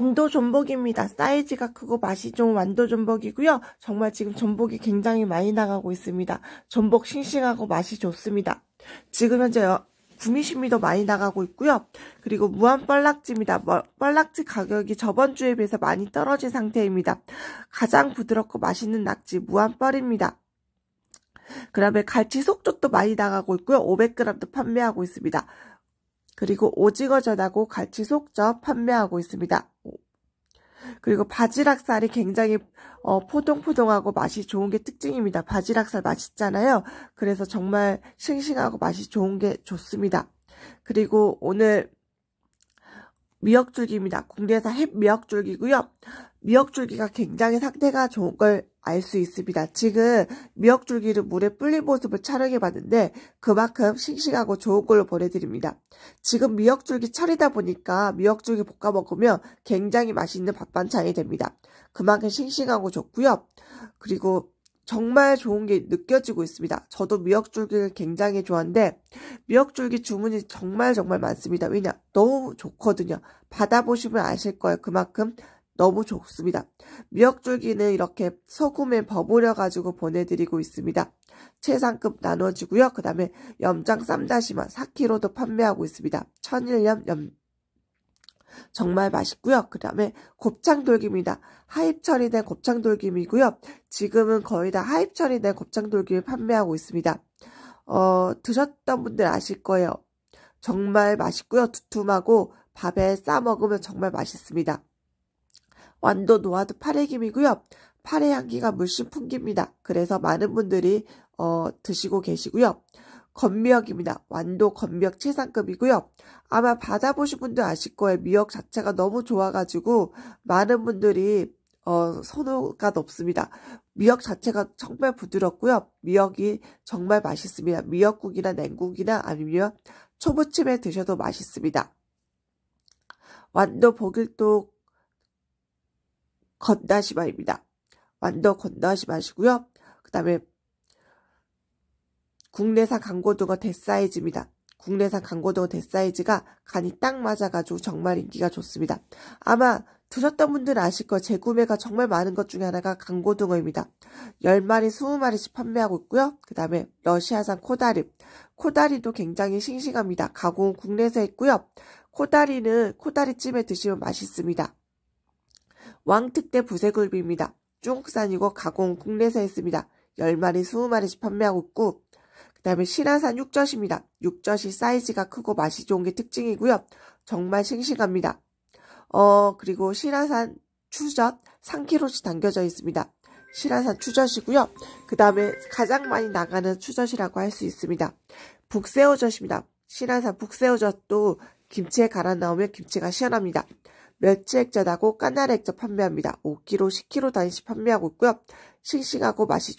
완도 전복입니다. 사이즈가 크고 맛이 좋은 완도 전복이고요. 정말 지금 전복이 굉장히 많이 나가고 있습니다. 전복 싱싱하고 맛이 좋습니다. 지금 현재 구미심미도 많이 나가고 있고요. 그리고 무한 뻘락지입니다. 뭐, 뻘락지 가격이 저번 주에 비해서 많이 떨어진 상태입니다. 가장 부드럽고 맛있는 낙지 무한 뻘입니다. 그 다음에 갈치 속젓도 많이 나가고 있고요. 500g도 판매하고 있습니다. 그리고 오징어 전하고 같이 속젓 판매하고 있습니다. 그리고 바지락살이 굉장히 어, 포동포동하고 맛이 좋은 게 특징입니다. 바지락살 맛있잖아요. 그래서 정말 싱싱하고 맛이 좋은 게 좋습니다. 그리고 오늘 미역줄기입니다. 국내에서 햇 미역줄기고요. 미역줄기가 굉장히 상태가 좋은 걸 알수 있습니다. 지금 미역줄기를 물에 불린 모습을 촬영해 봤는데 그만큼 싱싱하고 좋은 걸로 보내드립니다. 지금 미역줄기 철이다 보니까 미역줄기 볶아 먹으면 굉장히 맛있는 밥반찬이 됩니다. 그만큼 싱싱하고 좋고요. 그리고 정말 좋은 게 느껴지고 있습니다. 저도 미역줄기를 굉장히 좋아하는데 미역줄기 주문이 정말 정말 많습니다. 왜냐? 너무 좋거든요. 받아보시면 아실 거예요. 그만큼 너무 좋습니다. 미역줄기는 이렇게 소금에 버무려 가지고 보내드리고 있습니다. 최상급 나눠지고요. 그 다음에 염장 쌈다시마 4kg도 판매하고 있습니다. 천일염 염 정말 맛있고요. 그 다음에 곱창돌김입니다. 하입 처리된 곱창돌김이고요. 지금은 거의 다 하입 처리된 곱창돌김을 판매하고 있습니다. 어, 드셨던 분들 아실 거예요. 정말 맛있고요. 두툼하고 밥에 싸 먹으면 정말 맛있습니다. 완도 노아드 파래김이고요. 파래 향기가 물씬 풍깁니다. 그래서 많은 분들이 어, 드시고 계시고요. 건미역입니다. 완도 건미역 최상급이고요. 아마 받아보신 분들 아실 거예요. 미역 자체가 너무 좋아가지고 많은 분들이 어, 선호가 높습니다. 미역 자체가 정말 부드럽고요. 미역이 정말 맛있습니다. 미역국이나 냉국이나 아니면 초부침에 드셔도 맛있습니다. 완도 보길도 건다시마입니다. 완도 건다시마시고요. 그 다음에 국내산 강고등어 대사이즈입니다. 국내산 강고등어 대사이즈가 간이 딱 맞아가지고 정말 인기가 좋습니다. 아마 드셨던 분들은 아실 거예요. 재구매가 정말 많은 것 중에 하나가 강고등어입니다. 10마리, 20마리씩 판매하고 있고요. 그 다음에 러시아산 코다리. 코다리도 굉장히 싱싱합니다. 가공은 국내에서 했고요. 코다리는 코다리찜에 드시면 맛있습니다. 왕특대 부세굴비입니다. 중국산이고 가공 국내에서 했습니다. 10마리, 20마리씩 판매하고 있고 그 다음에 신라산 육젓입니다. 육젓이 사이즈가 크고 맛이 좋은 게 특징이고요. 정말 싱싱합니다. 어 그리고 신라산 추젓 3kg씩 담겨져 있습니다. 신라산 추젓이고요. 그 다음에 가장 많이 나가는 추젓이라고 할 수 있습니다. 북새우젓입니다. 신라산 북새우젓도 김치에 갈아 넣으면 김치가 시원합니다. 멸치 액젓하고 까나리 액젓 판매합니다. 5kg, 10kg 단위씩 판매하고 있고요. 싱싱하고 맛이